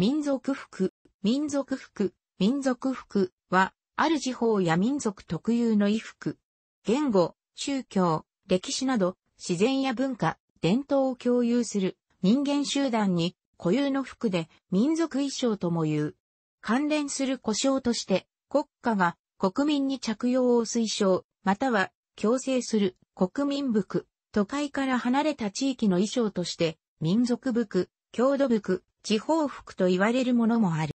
民族服、民族服、民族服は、ある地方や民族特有の衣服。言語、宗教、歴史など、自然や文化、伝統を共有する人間集団に固有の服で民族衣装とも言う。関連する故障として、国家が国民に着用を推奨、または強制する国民服、都会から離れた地域の衣装として、民族服、郷土服、地方服と言われるものもある。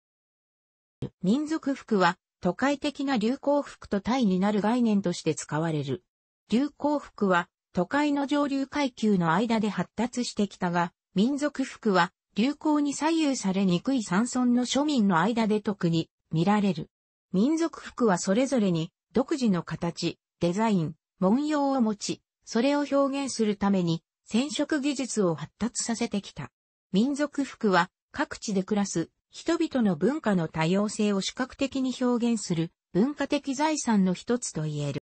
民族服は都会的な流行服と対になる概念として使われる。流行服は都会の上流階級の間で発達してきたが、民族服は流行に左右されにくい山村の庶民の間で特に見られる。民族服はそれぞれに独自の形、デザイン、文様を持ち、それを表現するために染色技術を発達させてきた。民族服は各地で暮らす人々の文化の多様性を視覚的に表現する文化的財産の一つと言える。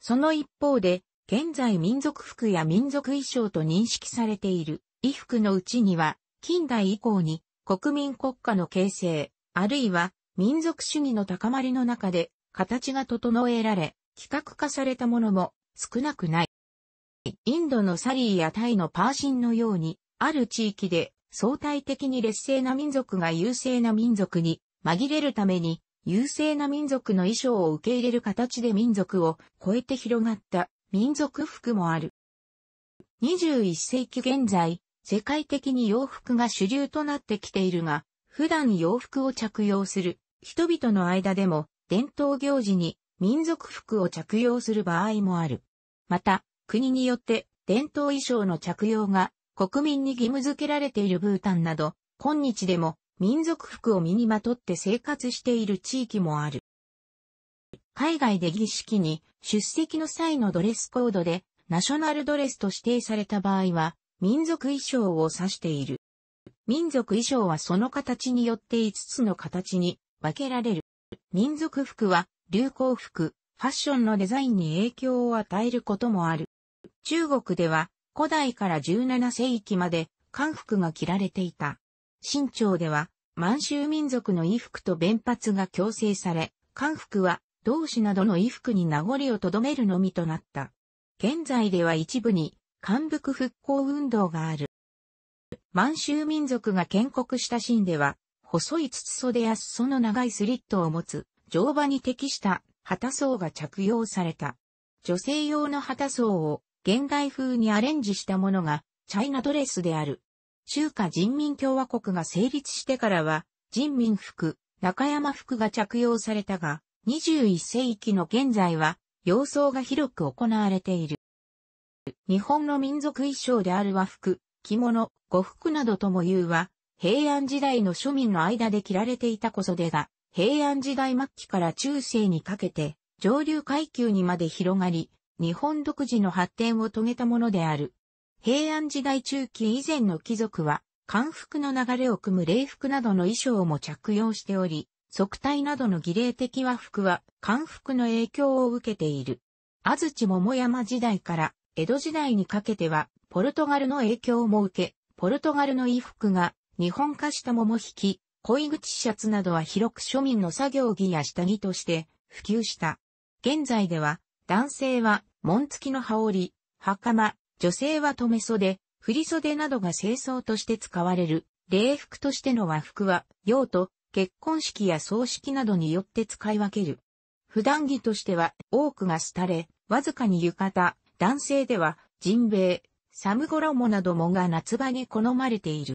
その一方で、現在民族服や民族衣装と認識されている衣服のうちには、近代以降に国民国家の形成、あるいは民族主義の高まりの中で形が整えられ、規格化されたものも少なくない。インドのサリーやタイのパーシンのように、ある地域で相対的に劣勢な民族が優勢な民族に紛れるために優勢な民族の衣装を受け入れる形で民族を超えて広がった民族服もある。21世紀現在、世界的に洋服が主流となってきているが、普段洋服を着用する人々の間でも伝統行事に民族服を着用する場合もある。また、国によって伝統衣装の着用が国民に義務付けられているブータンなど、今日でも民族服を身にまとって生活している地域もある。海外で儀式に出席の際のドレスコードでナショナルドレスと指定された場合は民族衣装を指している。民族衣装はその形によって5つの形に分けられる。民族服は流行服、ファッションのデザインに影響を与えることもある。中国では古代から17世紀まで漢服が着られていた。清朝では満州民族の衣服と弁髪が強制され、漢服は同志などの衣服に名残をとどめるのみとなった。現在では一部に漢服復興運動がある。満州民族が建国したシーンでは、細い筒袖や裾の長いスリットを持つ、乗馬に適した旗装が着用された。女性用の旗装を現代風にアレンジしたものが、チャイナドレスである。中華人民共和国が成立してからは、人民服、中山服が着用されたが、21世紀の現在は、様相が広く行われている。日本の民族衣装である和服、着物、呉服などとも言うは、平安時代の庶民の間で着られていたこそでが、平安時代末期から中世にかけて、上流階級にまで広がり、日本独自の発展を遂げたものである。平安時代中期以前の貴族は、漢服の流れを組む礼服などの衣装も着用しており、即体などの儀礼的和服は漢服の影響を受けている。安土桃山時代から江戸時代にかけては、ポルトガルの影響も受け、ポルトガルの衣服が日本化した桃引き、恋口シャツなどは広く庶民の作業着や下着として普及した。現在では男性は紋付きの羽織、袴、女性は留袖、振袖などが清掃として使われる。礼服としての和服は、用途、結婚式や葬式などによって使い分ける。普段着としては、多くが廃れ、わずかに浴衣、男性では、人ンサムゴロモなどもが夏場に好まれている。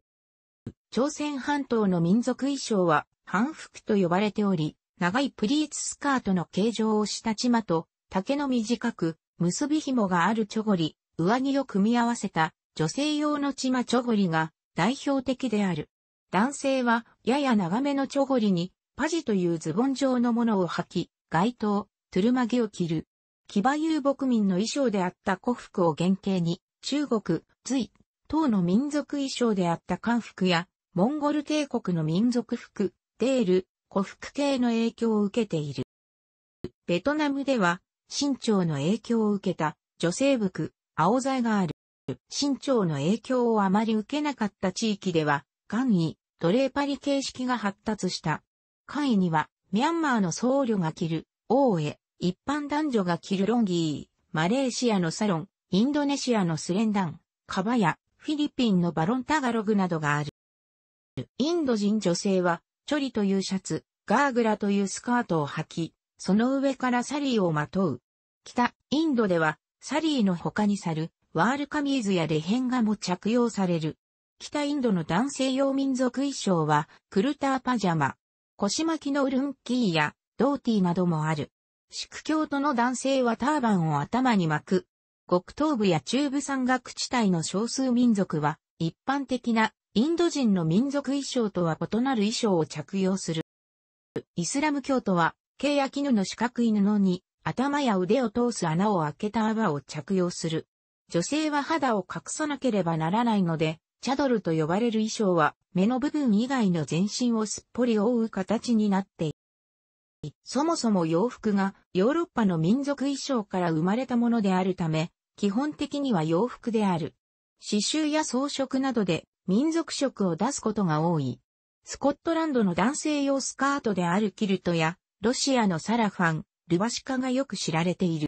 朝鮮半島の民族衣装は、反服と呼ばれており、長いプリーツスカートの形状をしたちまと、丈の短く、結び紐があるチョゴリ、上着を組み合わせた女性用のチマチョゴリが代表的である。男性はやや長めのチョゴリにパジというズボン状のものを履き、街灯、トゥルマギを着る。騎馬遊牧民の衣装であった古服を原型に、中国、隋、等の民族衣装であった漢服や、モンゴル帝国の民族服、デール、古服系の影響を受けている。ベトナムでは、新潮の影響を受けた女性服、青材がある。新潮の影響をあまり受けなかった地域では、簡易、ドレーパリ形式が発達した。簡易には、ミャンマーの僧侶が着る、王へ、一般男女が着るロンギー、マレーシアのサロン、インドネシアのスレンダン、カバヤ、フィリピンのバロンタガログなどがある。インド人女性は、チョリというシャツ、ガーグラというスカートを履き、その上からサリーをまとう。北、インドでは、サリーの他にサル、ワールカミーズやレヘンガも着用される。北インドの男性用民族衣装は、クルターパジャマ、腰巻きのウルンキーや、ドーティーなどもある。祝教徒の男性はターバンを頭に巻く。極東部や中部山岳地帯の少数民族は、一般的なインド人の民族衣装とは異なる衣装を着用する。イスラム教徒は毛や絹の四角い布に、頭や腕を通す穴を開けた泡を着用する。女性は肌を隠さなければならないので、チャドルと呼ばれる衣装は、目の部分以外の全身をすっぽり覆う形になっている。そもそも洋服がヨーロッパの民族衣装から生まれたものであるため、基本的には洋服である。刺繍や装飾などで民族色を出すことが多い。スコットランドの男性用スカートであるキルトやロシアのサラファン、ルワシカがよく知られている。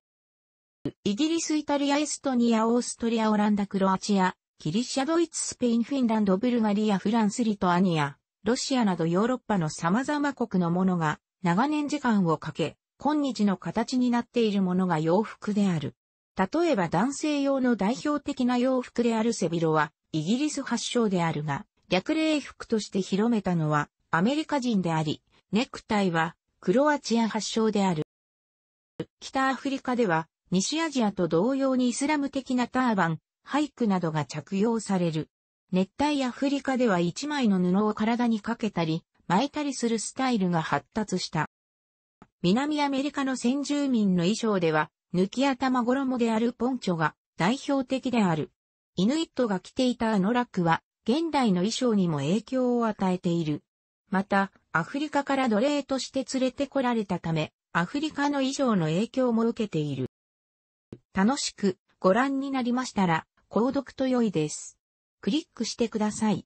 イギリス、イタリア、エストニア、オーストリア、オランダ、クロアチア、ギリシャ、ドイツ、スペイン、フィンランド、ブルガリア、フランス、リトアニア、ロシアなどヨーロッパの様々国のものが長年時間をかけ、今日の形になっているものが洋服である。例えば男性用の代表的な洋服である背広はイギリス発祥であるが、略礼服として広めたのはアメリカ人であり、ネクタイはクロアチア発祥である。北アフリカでは、西アジアと同様にイスラム的なターバン、ハイクなどが着用される。熱帯アフリカでは一枚の布を体にかけたり、巻いたりするスタイルが発達した。南アメリカの先住民の衣装では、抜き頭衣であるポンチョが代表的である。イヌイットが着ていたあのラックは、現代の衣装にも影響を与えている。また、アフリカから奴隷として連れてこられたため、アフリカの以上の影響も受けている。楽しくご覧になりましたら、購読と良いです。クリックしてください。